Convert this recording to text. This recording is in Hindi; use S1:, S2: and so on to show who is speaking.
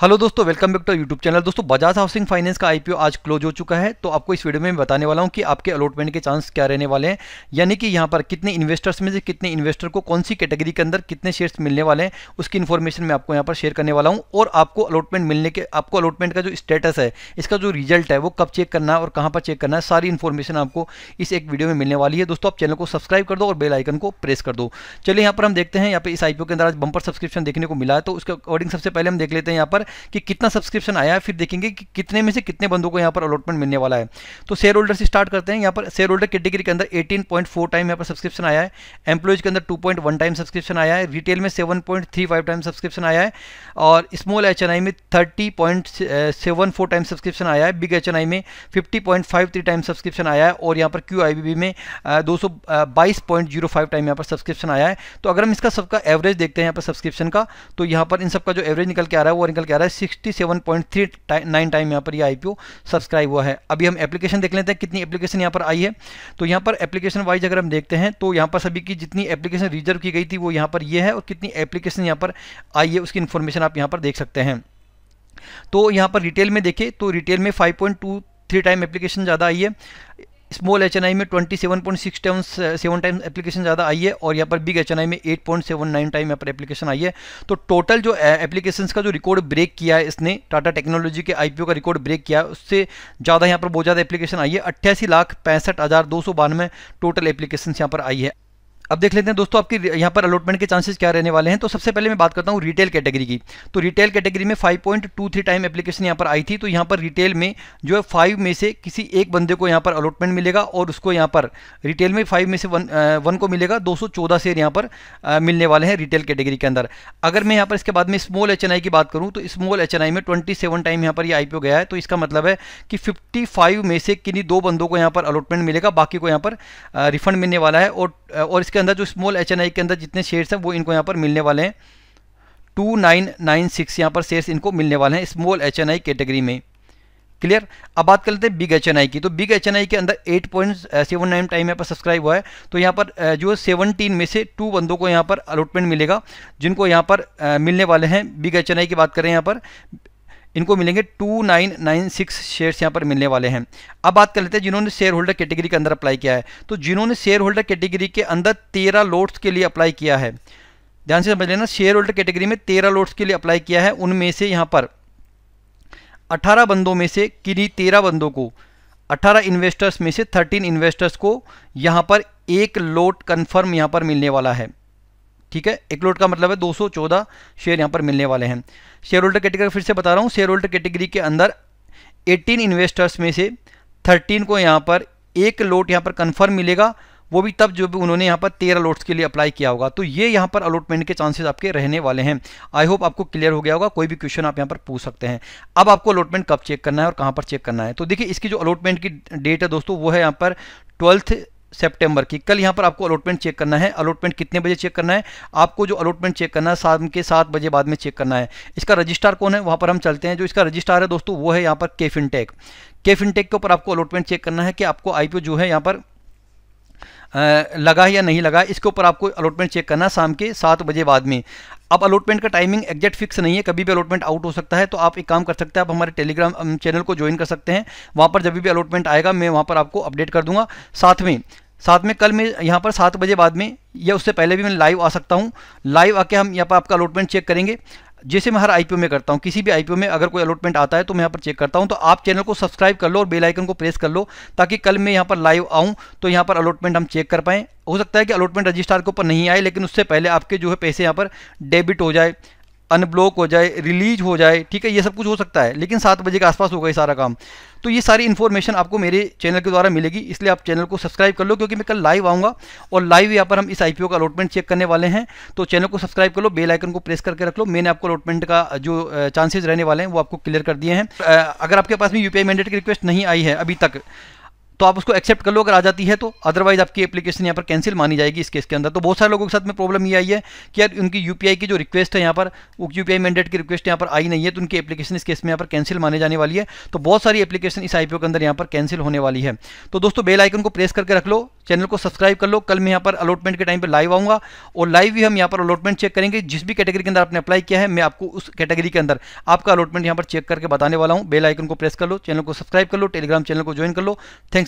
S1: हेलो दोस्तों welcome back to YouTube channel दोस्तों बजाज हाउसिंग फाइनेंस का आईपीओ आज क्लोज हो चुका है तो आपको इस वीडियो में मैं बताने वाला हूं कि आपके अलॉटमेंट के चांस क्या रहने वाले हैं यानी कि यहां पर कितने इन्वेस्टर्स में से कितने इन्वेस्टर को कौन सी कैटेगरी के अंदर कितने शेयर्स मिलने वाले हैं उसकी इन्फॉर्मेशन मैं आपको यहाँ पर शेयर करने वाला हूँ और आपको अलॉटमेंट मिलने के आपको अलॉटमेंट का जो स्टेटस है इसका जो रिजल्ट है वो कब चेक करना है और कहाँ पर चेक करना है सारी इन्फॉर्मेशन आपको इस एक वीडियो में मिलने वाली है दोस्तों आप चैनल को सब्सक्राइब कर दो और बेल आइकन को प्रेस कर दो चलिए यहाँ पर हम देखते हैं यहाँ पर इस आईपीओ के अंदर आज बंपर सब्सक्रिप्शन देखने को मिला है तो उसके अकॉर्डिंग सबसे पहले हम देख लेते हैं यहाँ पर कि कितना सब्सक्रिप्शन आया है फिर देखेंगे कि कितने में से कितने बंदों को यहाँ पर अलॉटमेंट मिलने वाला है तो शेयर होल्डर से स्टार्ट करते हैं यहाँ पर शेयर होल्डर कैटेगरी के अंदर 18.4 टाइम यहाँ पर सब्सक्रिप्शन आया है एम्प्लॉयज के अंदर 2.1 टाइम सब्सक्रिप्शन आया है रिटेल में 7.35 टाइम सब्सक्रिप्शन आया है और स्मॉल एच में 30.74 टाइम सब्सक्रिप्शन आया है बिग एच में 50.53 टाइम सब्सक्रिप्शन आया है और यहाँ पर क्यू में दो टाइम यहाँ पर सब्सक्रिप्शन आया है तो अगर हम इसका सबका एवरेज देखते हैं यहाँ पर सब्सक्रिप्शन का तो यहाँ पर इन सबका जो एवरेज निकल के आ रहा है वो निकल के जा रहा है sixty seven point three nine time यहाँ पर ये आई सब्सक्राइब हुआ है अभी हम एप्लीकेशन देख लेते हैं कितनी एप्लीकेशन यहाँ पर आई है तो यहाँ पर एप्लीकेशन वाइज अगर हम देखते हैं तो यहाँ पर सभी की जितनी एप्लीकेशन रिजर्व की गई थी वो यहाँ पर ये है और कितनी एप्लीकेशन यहाँ पर आई है उसकी इन्फॉर्मेशन आप यहाँ पर देख सकते हैं तो यहाँ पर रिटेल में देखें तो रिटेल में फाइव थ्री टाइम एप्लीकेशन ज़्यादा आई है स्मॉल एच में twenty seven point six time seven time application ज़्यादा आई है और यहाँ पर बिग एच में eight point seven nine time यहाँ पर एप्लीकेशन आई है तो टोटल जो एप्लीकेशन का जो रिकॉर्ड ब्रेक किया है इसने टाटा टेक्नोलॉजी के आई का रिकॉर्ड ब्रेक किया है उससे ज़्यादा यहाँ पर बहुत ज़्यादा एप्लीकेशन आई है अट्ठासी लाख पैंसठ हज़ार दो सौ बानवे टोटल एप्लीकेशन यहाँ पर आई है अब देख लेते हैं दोस्तों आपकी यहाँ पर अलॉटमेंट के चांसेस क्या रहने वाले हैं तो सबसे पहले मैं बात करता हूँ रिटेल कैटेगरी की तो रिटेल कैटेगरी में 5.23 टाइम एप्लीकेशन यहाँ पर आई थी तो यहाँ पर रिटेल में जो है फाइव में से किसी एक बंदे को यहाँ पर अलॉटमेंट मिलेगा और उसको यहाँ पर रिटेल में फाइव में से वन वन को मिलेगा दो सौ शेयर यहाँ पर मिलने वाले हैं रिटेल कैटेगरी के अंदर अगर मैं यहाँ पर इसके बाद में स्मॉल एच की बात करूँ तो स्मॉल एच में ट्वेंटी टाइम यहाँ पर ये आई गया है तो इसका मतलब है कि फिफ्टी में से किन्हीं दो बंदों को यहाँ पर अलॉटमेंट मिलेगा बाकी को यहाँ पर रिफंड मिलने वाला है और और इसके अंदर जो स्मॉल एच एन आई के अंदर जितने शेयर्स हैं वो इनको यहाँ पर मिलने वाले हैं टू नाइन नाइन सिक्स यहाँ पर शेयर्स इनको मिलने वाले हैं small H N I category में क्लियर अब बात कर लेते हैं बिग एच एन आई की तो बिग एच एन आई के अंदर eight point seven nine time यहाँ पर सब्सक्राइब हुआ है तो यहाँ पर जो सेवनटीन में से टू बंदों को यहाँ पर अलॉटमेंट मिलेगा जिनको यहाँ पर मिलने वाले हैं बिग एच एन आई की बात करें यहाँ पर इनको मिलेंगे two nine nine six shares यहाँ पर मिलने वाले हैं अब बात कर लेते हैं जिन्होंने शेयर होल्डर कैटेगरी के अंदर अप्लाई किया है तो जिन्होंने शेयर होल्डर कैटेगरी के अंदर तेरह लोट्स के लिए अप्लाई किया है ध्यान से समझ लेना शेयर होल्डर कैटेगरी में तेरह लोट्स के लिए अप्लाई किया है उनमें से यहाँ पर अठारह बंदों में से किन्हीं तेरह बंदों को अठारह इन्वेस्टर्स में से थर्टीन इन्वेस्टर्स को यहाँ पर एक लोट कन्फर्म यहाँ पर मिलने वाला है ठीक है एक लोट का मतलब है 214 शेयर यहाँ पर मिलने वाले हैं शेयर होल्डर कैटेगरी फिर से बता रहा हूँ शेयर होल्डर कैटेगरी के अंदर 18 इन्वेस्टर्स में से 13 को यहाँ पर एक लोट यहाँ पर कन्फर्म मिलेगा वो भी तब जो भी उन्होंने यहाँ पर तेरह लोट्स के लिए अप्लाई किया होगा तो ये यहाँ पर अलॉटमेंट के चांसेस आपके रहने वाले हैं आई होप आपको क्लियर हो गया होगा कोई भी क्वेश्चन आप यहाँ पर पूछ सकते हैं अब आपको अलॉटमेंट कब चेक करना है और कहाँ पर चेक करना है तो देखिए इसकी जो अलॉटमेंट की डेट है दोस्तों वो है यहाँ पर ट्वेल्थ सितंबर की कल यहां पर आपको अलॉटमेंट चेक करना है अलॉटमेंट कितने बजे चेक करना है आपको जो अलॉटमेंट चेक करना है शाम के सात बजे बाद में चेक करना है इसका रजिस्ट्रार कौन है वहां पर हम चलते हैं जो इसका रजिस्ट्रार है दोस्तों वो है यहाँ पर के फिनटेक के फिनटेक के ऊपर आपको अलॉटमेंट चेक करना है कि आपको आईपीओ जो है यहाँ पर लगा या नहीं लगा इसके ऊपर आपको अलॉटमेंट चेक करना शाम के सात बजे बाद में अब अलॉटमेंट का टाइमिंग एग्जैक्ट फिक्स नहीं है कभी भी अलॉटमेंट आउट हो सकता है तो आप एक काम कर सकते हैं आप हमारे टेलीग्राम चैनल को ज्वाइन कर सकते हैं वहाँ पर जब भी अलॉटमेंट आएगा मैं वहाँ पर आपको अपडेट कर दूंगा साथ में साथ में कल मैं यहाँ पर सात बजे बाद में या उससे पहले भी मैं लाइव आ सकता हूँ लाइव आके हम यहाँ पर आपका अलॉटमेंट चेक करेंगे जैसे मैं हर आईपीओ में करता हूँ किसी भी आईपीओ में अगर कोई अलॉटमेंट आता है तो मैं यहाँ पर चेक करता हूँ तो आप चैनल को सब्सक्राइब कर लो और बेल आइकन को प्रेस कर लो ताकि कल मैं यहाँ पर लाइव आऊँ तो यहाँ पर अलॉटमेंट हम चेक कर पाएँ हो सकता है कि अलॉटमेंट रजिस्ट्रार के ऊपर नहीं आए लेकिन उससे पहले आपके जो है पैसे यहाँ पर डेबिट हो जाए अनब्लॉक हो जाए रिलीज हो जाए ठीक है ये सब कुछ हो सकता है लेकिन सात बजे के आसपास होगा ये सारा काम तो ये सारी इन्फॉर्मेशन आपको मेरे चैनल के द्वारा मिलेगी इसलिए आप चैनल को सब्सक्राइब कर लो क्योंकि मैं कल लाइव आऊँगा और लाइव यहाँ पर हम इस आईपीओ का अलॉटमेंट चेक करने वाले हैं तो चैनल को सब्सक्राइब कर लो बेल आइकन को प्रेस करके रख लो मैंने आपको अलॉटमेंट का जो चांसेज रहने वाले हैं वो आपको क्लियर कर दिए हैं अगर आपके पास में यू पी मैंडेट की रिक्वेस्ट नहीं आई है अभी तक तो आप उसको एक्सेप्ट कर लो अगर आ जाती है तो अदरवाइज आपकी एप्लीकेशन यहाँ पर कैंसिल मानी जाएगी इस केस के अंदर तो बहुत सारे लोगों के साथ में प्रॉब्लम ये आई है कि यार उनकी यूपीआई की जो रिक्वेस्ट है यहाँ पर वो यूपीआई मैंडेट की रिक्वेस्ट यहाँ पर आई नहीं है तो उनकी एप्लीकेशन इस केस में यहाँ पर कैंसिल माने जाने वाली है तो बहुत सारी एप्लीकेशन इस आई के अंदर यहाँ पर कैंसिल होने वाली है तो दोस्तों बेल आइकन को प्रेस करके रख लो चैनल को सब्सक्राइब कर लो कल मैं यहाँ पर अलॉटमेंट के टाइम पर लाइव आऊँगा और लाइव भी हम यहाँ पर अलॉटमेंट चेक करेंगे जिस भी कैटेगरी के अंदर आपने अप्लाई किया है मैं आपको उस कैटेगरी के अंदर आपका अलॉटमेंट यहाँ पर चेक करके बताने वाला हूँ बेल आइकन को प्रेस कर लो चैनल को सब्सक्राइब कर लो टेलीग्राम चैनल को ज्वाइन कर लो थैंक्स